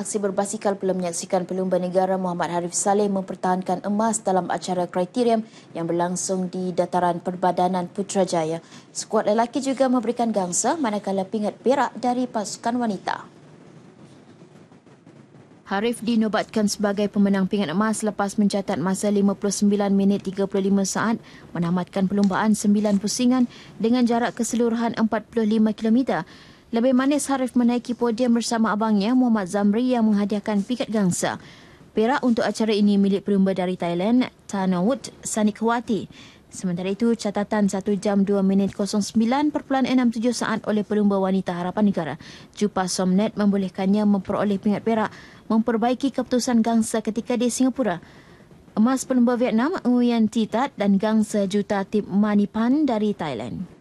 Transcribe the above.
aksi berbasikal perlu menyaksikan Pelumba Negara Muhammad Harif Saleh mempertahankan emas dalam acara kriterium yang berlangsung di Dataran Perbadanan Putrajaya. Skuad lelaki juga memberikan gangsa manakala pingat perak dari pasukan wanita. Harif dinobatkan sebagai pemenang pingat emas lepas mencatat masa 59 minit 35 saat menamatkan pelumbaan 9 pusingan dengan jarak keseluruhan 45 kilometer lebih manis Harif menaiki podium bersama abangnya Muhammad Zamri yang menghadiahkan piket gangsa. Perak untuk acara ini milik perlumba dari Thailand, Tanawut Sanikwati. Sementara itu, catatan 1 jam 2 minit 09.67 saat oleh Perlumba Wanita Harapan Negara. Jupa Somnet membolehkannya memperoleh pingat perak memperbaiki keputusan gangsa ketika di Singapura. Emas Perlumba Vietnam, Nguyen Titat dan gangsa juta tip Manipan dari Thailand.